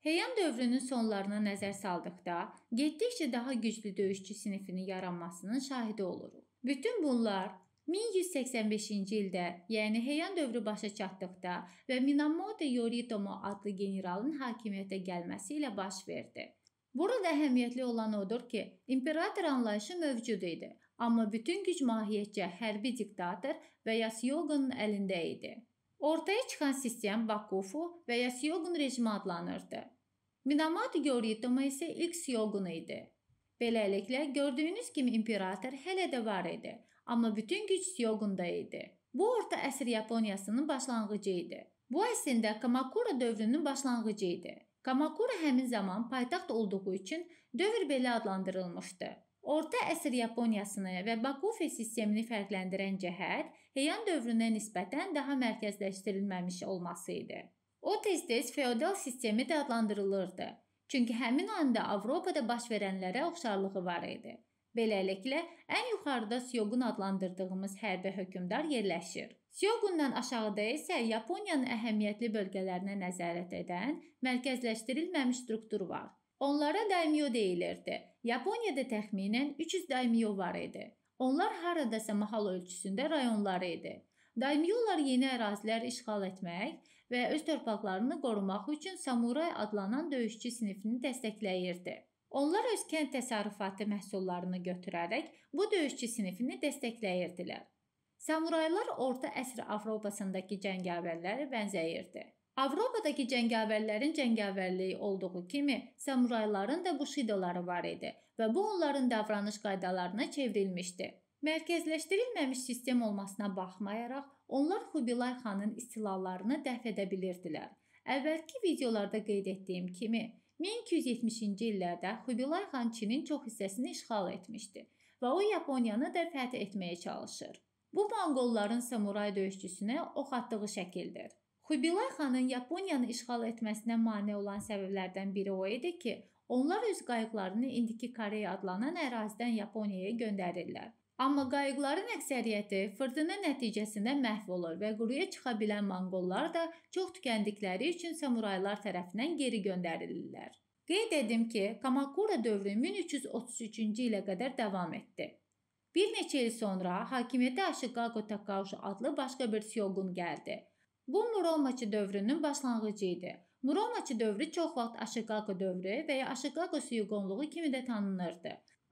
Heyan dövrünün sonlarına nəzər saldıqda, getdikcə daha güclü döyüşçü sinifinin yaranmasının şahidi oluruq. Bütün bunlar 1185-ci ildə, yəni Heian dövrü başa çatdıqda və Minamoto Yoritomo adlı generalın hakimiyyətə gəlməsi ilə baş verdi. Burada əhəmiyyətli olan odur ki, imperator anlayışı mövcud idi, amma bütün güc mahiyyətcə hərbi diktator və Yasuyoganın əlində idi. Ortaya çıxan sistem Bakufu və ya Syogun rejimi adlanırdı. Minamoto Yoritomo isə ilk Syogun idi. Beləliklə, gördüyünüz kimi imperator hələ də var idi, amma bütün güc Syogunda idi. Bu orta əsr Yaponiyasının başlanğıcı idi. Bu əslində Kamakura dövrünün başlanğıcı idi. Kamakura həmin zaman paytaxt olduğu üçün dövr belə adlandırılmışdı. Orta əsr Yaponiyasını və Bakufe sistemini fərqləndirən cəhət Heian dövrünə nisbətən daha mərkəzləşdirilməmiş olması idi. O tez-tez feodal sistemi də adlandırılırdı. Çünki həmin anda Avropada baş verənlərə oxşarlığı var idi. Beləliklə, ən yuxarıda Syogun adlandırdığımız hərbi hökmdar yerləşir. Syogundan aşağıda isə Yaponiyanın əhəmiyyətli bölgələrinə nəzarət edən mərkəzləşdirilməmiş struktur var. Onlara daimyo deyilirdi Yaponiyada təxminən 300 daimyo var idi. Onlar haradasa mahal ölçüsündə rayonları idi. Daimyolar yeni ərazilər işğal etmək və öz torpaqlarını qorumaq üçün samuray adlanan döyüşçü sinifini dəstəkləyirdi. Onlar öz kənd təsərrüfatı məhsullarını götürərək bu döyüşçü sinifini dəstəkləyirdilər. Samuraylar orta əsr Avropasındakı cəngavərlərə bənzəyirdi. Avropadakı cəngavərlərin cəngavərliyi olduğu kimi, samurayların da buşidoları var idi və bu onların davranış qaydalarına çevrilmişdi. Mərkəzləşdirilməmiş sistem olmasına baxmayaraq, onlar Xubilay xanın istilalarını dəf edə bilirdilər. Əvvəlki videolarda qeyd etdiyim kimi, 1270-ci illərdə Xubilay xan Çinin çox hissəsini işğal etmişdi və o Yaponiyanı da fəth etməyə çalışır. Bu monqolların samuray döyüşçüsünə ox atdığı şəkildir. Kubilay xanın Yaponiyanı işğal etməsinə mane olan səbəblərdən biri o idi ki, onlar öz qayıqlarını indiki Koreya adlanan ərazidən Yaponiyaya göndərirlər. Amma qayıqların əksəriyyəti fırtına nəticəsində məhv olur və quruya çıxa bilən monqollar da çox tükəndikləri üçün samuraylar tərəfindən geri göndərilirlər. Qeyd edim ki, Kamakura dövrü 1333-cü ilə qədər davam etdi. Bir neçə il sonra hakimiyyətə Ashikaga Takauji adlı başqa bir shogun gəldi Bu Muromaçı dövrünün başlanğıcı idi. Muromaçı dövrü çox vaxt Aşiqaqo dövrü və ya Aşiqaqo suyuqonluğu kimi də tanınırdı.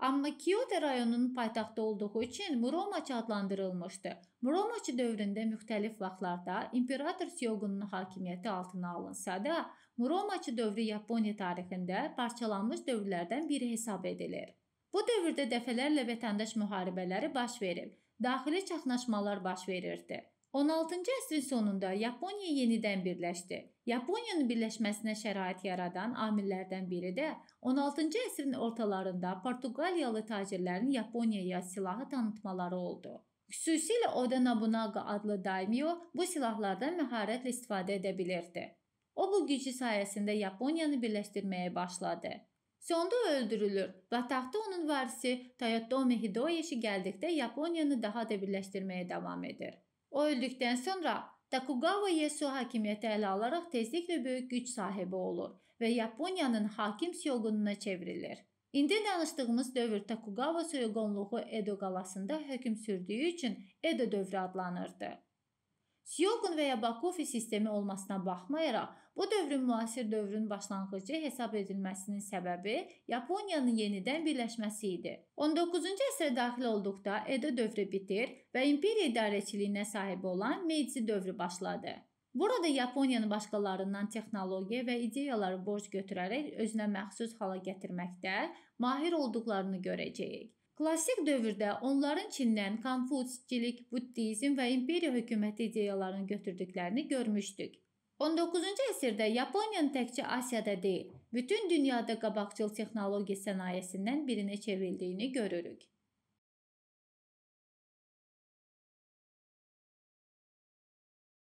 Amma Kyoto rayonunun paytaxtı olduğu üçün Muromaçı adlandırılmışdı. Muromaçı dövründə müxtəlif vaxtlarda imperator Syogunun hakimiyyəti altına alınsa da, Muromaçı dövrü Yaponiya tarixində parçalanmış dövrlərdən biri hesab edilir. Bu dövrdə dəfələrlə vətəndaş müharibələri baş verib, daxili çaxnaşmalar baş verirdi. 16-cı əsrin sonunda Yaponiya yenidən birləşdi. Yaponiyanın birləşməsinə şərait yaradan amillərdən biri də 16-cı əsrin ortalarında Portuqaliyalı tacirlərin Yaponiyaya silahı tanıtmaları oldu. Xüsusilə Oda Nobunaga adlı daimyo bu silahlardan məharətlə istifadə edə bilirdi. O bu gücü sayəsində Yaponiyanı birləşdirməyə başladı. Sonda öldürülür və taxta onun varisi Toyotomi Hideyoshi gəldikdə Yaponiyanı daha da birləşdirməyə davam edir. O öldükdən sonra Takugawa Yesu hakimiyyəti ələ alaraq tezliklə böyük güc sahibi olur və Yaponiyanın hakim syoqununa çevrilir. İndi danışdığımız dövr Takugawa soyqonluğu Edo qalasında hökm sürdüyü üçün Edo dövrü adlanırdı. Siyokun və ya Bakufi sistemi olmasına baxmayaraq, bu dövrün müasir dövrün başlanğıcı hesab edilməsinin səbəbi Yaponiyanın yenidən birləşməsi idi. 19-cu əsrə daxil olduqda Edo dövrü bitir və imperiya idarəçiliyinə sahib olan Meiji dövrü başladı. Burada Yaponiyanı başqalarından texnologiya və ideyaları borc götürərək özünə məxsus hala gətirməkdə mahir olduqlarını görəcəyik. Klassik dövrdə onların Çindən Konfutsilik, Buddizm və imperiya hökuməti ideyalarını götürdüklərini görmüşdük. 19-cu əsrdə Yaponiyanın təkcə Asiyada deyil, bütün dünyada qabaqcıl texnologiya sənayesindən birinə çevrildiyini görürük.